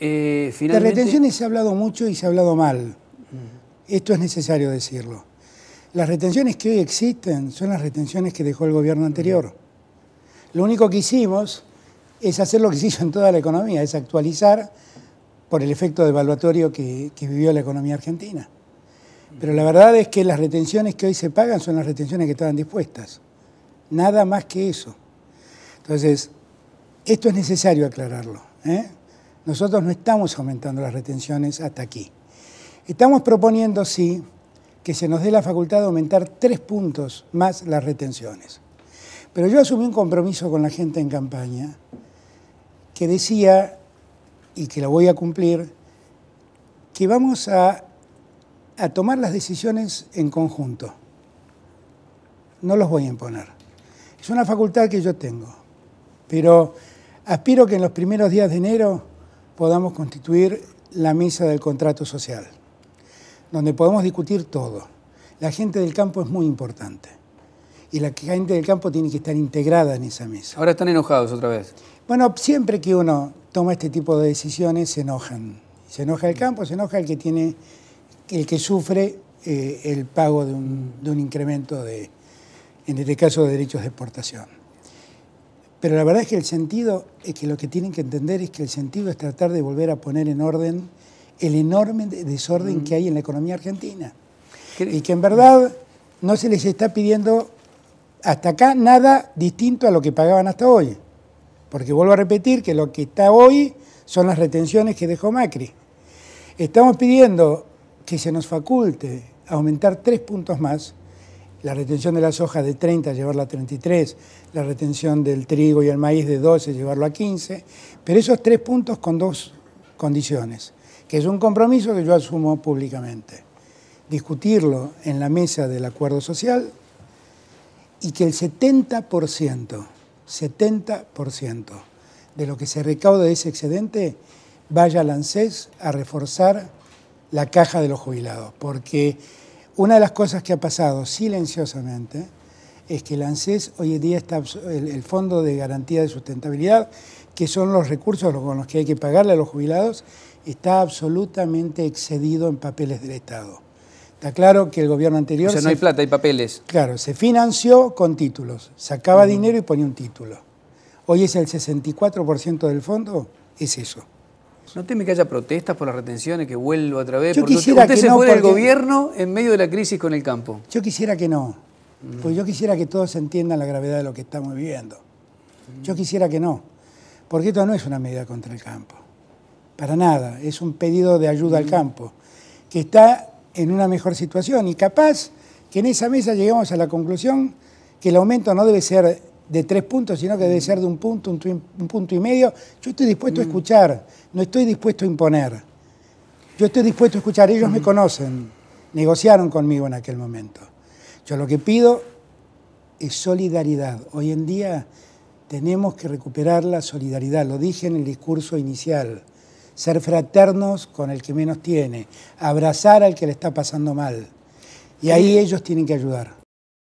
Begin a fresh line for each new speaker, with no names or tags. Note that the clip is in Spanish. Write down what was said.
Eh, De retenciones se ha hablado mucho y se ha hablado mal. Esto es necesario decirlo. Las retenciones que hoy existen son las retenciones que dejó el gobierno anterior. Lo único que hicimos es hacer lo que se hizo en toda la economía, es actualizar por el efecto devaluatorio que, que vivió la economía argentina. Pero la verdad es que las retenciones que hoy se pagan son las retenciones que estaban dispuestas. Nada más que eso. Entonces, esto es necesario aclararlo. ¿eh? Nosotros no estamos aumentando las retenciones hasta aquí. Estamos proponiendo, sí, que se nos dé la facultad de aumentar tres puntos más las retenciones. Pero yo asumí un compromiso con la gente en campaña que decía, y que lo voy a cumplir, que vamos a, a tomar las decisiones en conjunto. No los voy a imponer. Es una facultad que yo tengo, pero aspiro que en los primeros días de enero podamos constituir la mesa del contrato social, donde podemos discutir todo. La gente del campo es muy importante y la gente del campo tiene que estar integrada en esa mesa. Ahora están enojados otra vez. Bueno, siempre que uno toma este tipo de decisiones se enojan. Se enoja el campo, se enoja el que tiene, el que sufre eh, el pago de un, de un incremento de, en este caso, de derechos de exportación. Pero la verdad es que el sentido, es que lo que tienen que entender es que el sentido es tratar de volver a poner en orden el enorme desorden mm. que hay en la economía argentina. Y que en verdad no se les está pidiendo hasta acá nada distinto a lo que pagaban hasta hoy. Porque vuelvo a repetir que lo que está hoy son las retenciones que dejó Macri. Estamos pidiendo que se nos faculte aumentar tres puntos más la retención de la soja de 30, llevarla a 33, la retención del trigo y el maíz de 12, llevarlo a 15, pero esos tres puntos con dos condiciones, que es un compromiso que yo asumo públicamente, discutirlo en la mesa del acuerdo social y que el 70%, 70% de lo que se recauda de ese excedente vaya al ANSES a reforzar la caja de los jubilados, porque una de las cosas que ha pasado silenciosamente es que el ANSES hoy en día está el, Fondo de Garantía de Sustentabilidad, que son los recursos con los que hay que pagarle a los jubilados, está absolutamente excedido en papeles del Estado. Está claro que el gobierno anterior... O sea, no hay plata, hay papeles. Claro, se financió con títulos, sacaba dinero y ponía un título. Hoy es el 64% del fondo, es eso. No teme que haya protestas por las retenciones, que vuelva otra vez. Yo porque usted, se del gobierno en medio de la crisis con el campo. Yo quisiera que no. Pues yo quisiera que todos entiendan la gravedad de lo que estamos viviendo. Yo mm. quisiera que no. Porque esto no es una medida contra el campo. Para nada. Es un pedido de ayuda al mm. campo. Que está en una mejor situación. Y capaz que en esa mesa lleguemos a la conclusión que el aumento no debe ser de tres puntos, sino que debe mm. ser de un punto, un, punto y medio. Yo estoy dispuesto a mm. escuchar, no estoy dispuesto a imponer. Yo estoy dispuesto a escuchar, ellos me mm. conocen, negociaron conmigo en aquel momento. Yo lo que pido es solidaridad. Hoy en día tenemos que recuperar la solidaridad, lo dije en el discurso inicial, ser fraternos con el que menos tiene, abrazar al que le está pasando mal. Y ahí ellos tienen que ayudar.